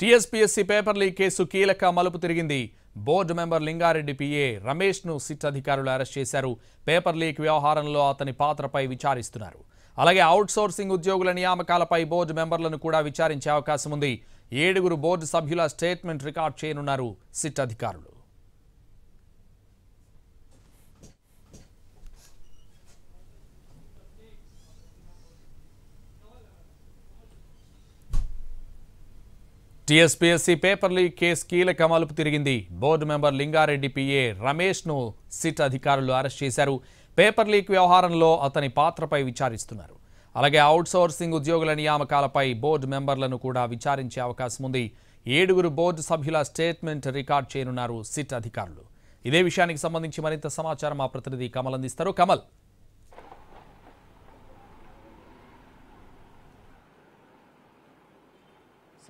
TSPSC paper leak case కీలక మలుపు తిరిగింది బోర్డు మెంబర్ లింగారెడ్డి పిఏ రమేష్ను సిట్ అధికారులు అరెస్ట్ చేశారు పేపర్ లీక్ వ్యవహారంలో అతని పాత్రపై విచారిస్తున్నారు అలాగే అవుట్సోర్సింగ్ ఉద్యోగుల నియామకాలపై బోర్డు మెంబర్లను కూడా విచారించే అవకాశం ఉంది ఏడుగురు బోర్డు సభ్యుల స్టేట్మెంట్ రికార్డ్ చేయనున్నారు సిట్ అధికారులు టిఎస్పిఎస్సి పేపర్ లీక్ కేసు కీలక మలుపు తిరిగింది బోర్డు మెంబర్ లింగారెడ్డి పిఏ రమేష్ను సిట్ అధికారులు అరెస్ట్ చేశారు పేపర్ లీక్ వ్యవహారంలో అతని పాత్రపై విచారిస్తున్నారు అలాగే అవుట్సోర్సింగ్ ఉద్యోగుల నియామకాలపై బోర్డు మెంబర్లను కూడా విచారించే అవకాశం ఉంది ఏడుగురు బోర్డు సభ్యుల స్టేట్మెంట్ రికార్డ్ చేయనున్నారు సిట్ అధికారులు ఇదే విషయానికి సంబంధించి మరింత సమాచారం మా ప్రతినిధి కమల్ అందిస్తారు కమల్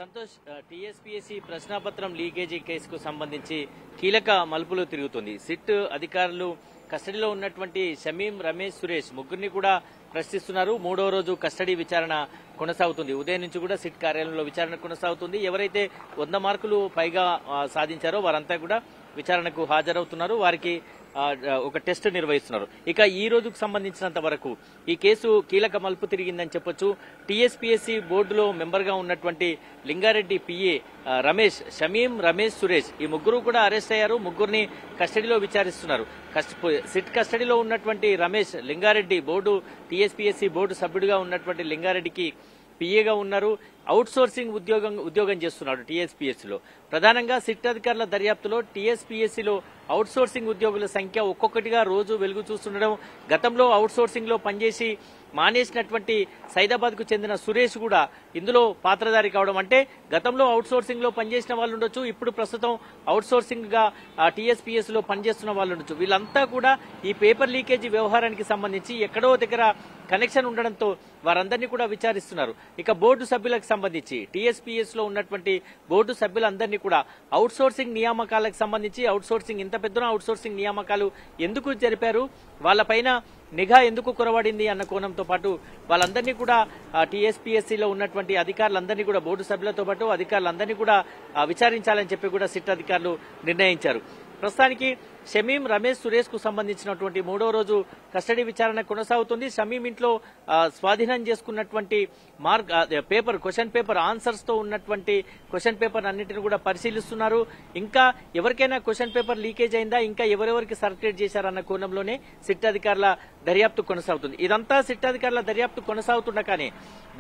సంతోష్ టీఎస్పీఎస్సీ ప్రశ్నాపత్రం లీకేజీ కేసుకు సంబంధించి కీలక మలుపులు తిరుగుతుంది సిట్ అధికారులు కస్టడీలో ఉన్నటువంటి షమీం రమేష్ సురేష్ ముగ్గురిని కూడా ప్రశ్నిస్తున్నారు మూడో రోజు కస్టడీ విచారణ కొనసాగుతుంది ఉదయం నుంచి కూడా సిట్ కార్యాలయంలో విచారణ కొనసాగుతుంది ఎవరైతే వంద మార్కులు పైగా సాధించారో వారంతా కూడా విచారణకు హాజరవుతున్నారు వారికి ఒక టెస్ట్ నిర్వహిస్తున్నారు ఇక ఈ రోజుకు సంబంధించినంత వరకు ఈ కేసు కీలక మలుపు తిరిగిందని చెప్పొచ్చు టిఎస్పిఎస్సి బోర్డులో మెంబర్గా ఉన్నటువంటి లింగారెడ్డి పిఏ రమేష్ షమీం రమేష్ సురేష్ ఈ ముగ్గురు కూడా అరెస్ట్ అయ్యారు ముగ్గురిని కస్టడీలో విచారిస్తున్నారు సిట్ కస్టడీలో ఉన్నటువంటి Ramesh Lingareddy board TSPSC board సభ్యుడిగా ఉన్నటువంటి లింగారెడ్డికి పిఏగా ఉన్నారు అవుట్సోర్సింగ్ ఉద్యోగం ఉద్యోగం చేస్తున్నాడు టీఎస్పీఎస్సీలో ప్రధానంగా సిట్ అధికారుల దర్యాప్తులో టీఎస్పీఎస్సీలో అవుట్సోర్సింగ్ ఉద్యోగుల సంఖ్య ఒక్కొక్కటిగా రోజు వెలుగు చూస్తుండడం గతంలో అవుట్సోర్సింగ్లో పనిచేసి మానేసినటువంటి సైదాబాద్కు చెందిన సురేష్ కూడా ఇందులో పాత్రధారి కావడం అంటే గతంలో అవుట్సోర్సింగ్లో పనిచేసిన వాళ్ళు ఉండొచ్చు ఇప్పుడు ప్రస్తుతం అవుట్సోర్సింగ్గా టీఎస్పీఎస్లో పనిచేస్తున్న వాళ్ళు ఉండొచ్చు వీళ్ళంతా కూడా ఈ పేపర్ లీకేజీ వ్యవహారానికి సంబంధించి ఎక్కడో దగ్గర కనెక్షన్ ఉండడంతో వారందరినీ కూడా విచారిస్తున్నారు ఇక బోర్డు సభ్యులకు సంబంధించి టీఎస్పీఎస్ లో ఉన్నటువంటి బోర్డు సభ్యులందరినీ కూడా అవుట్ సోర్సింగ్ నియామకాలకు సంబంధించి అవుట్ సోర్సింగ్ ఇంత పెద్దన అవుట్ సోర్సింగ్ నియామకాలు ఎందుకు జరిపారు వాళ్ళపైన నిఘా ఎందుకు కురవడింది అన్న కోణంతో పాటు వాళ్ళందరినీ కూడా టీఎస్పీఎస్సీలో ఉన్నటువంటి అధికారులందరినీ కూడా బోర్డు సభ్యులతో పాటు అధికారులందరినీ కూడా విచారించాలని చెప్పి కూడా సిట్ అధికారులు నిర్ణయించారు ప్రస్తుతానికి షమీం రమేష్ సురేష్ కు సంబంధించినటువంటి మూడో రోజు కస్టడీ విచారణ కొనసాగుతుంది షమీం ఇంట్లో స్వాధీనం చేసుకున్నటువంటి mark paper question paper answers తో ఉన్నటువంటి క్వశ్చన్ పేపర్ అన్నింటిని కూడా పరిశీలిస్తున్నారు ఇంకా ఎవరికైనా క్వశ్చన్ పేపర్ లీకేజ్ అయిందా ఇంకా ఎవరెవరికి సర్క్యులేట్ చేశారన్న కోణంలోనే సిట్ అధికారుల దర్యాప్తు కొనసాగుతుంది ఇదంతా సిట్ అధికారుల దర్యాప్తు కొనసాగుతుండగానే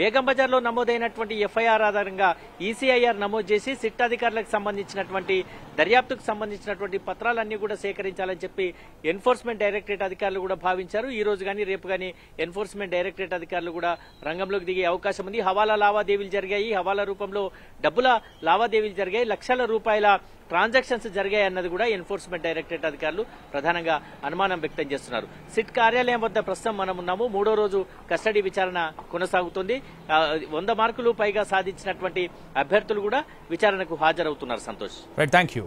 బేగం బజార్ లో నమోదైనటువంటి ఎఫ్ఐఆర్ ఆధారంగా ఈసీఐఆర్ నమోదు చేసి సిట్ అధికారులకు సంబంధించినటువంటి దర్యాప్తుకు సంబంధించినటువంటి పత్రాలన్నీ కూడా సేకరించాలని చెప్పి ఎన్ఫోర్స్మెంట్ డైరెక్టరేట్ అధికారులు కూడా భావించారు ఈ రోజు కానీ రేపు కానీ ఎన్ఫోర్స్మెంట్ డైరెక్టరేట్ అధికారులు కూడా రంగంలోకి దిగే అవకాశం ఉంది హవాలా లావాదేవీలు జరిగాయి హవాలా రూపంలో డబ్బుల లావాదేవీలు జరిగాయి లక్షల రూపాయల ట్రాన్సాక్షన్స్ జరిగాయన్నది కూడా ఎన్ఫోర్స్మెంట్ డైరెక్టరేట్ అధికారులు ప్రధానంగా అనుమానం వ్యక్తం చేస్తున్నారు సిట్ కార్యాలయం వద్ద ప్రస్తుతం మనం ఉన్నాము మూడో రోజు కస్టడీ విచారణ కొనసాగుతుంది వంద మార్కులు పైగా సాధించినటువంటి అభ్యర్థులు కూడా విచారణకు హాజరవుతున్నారు సంతోష్ థ్యాంక్ యూ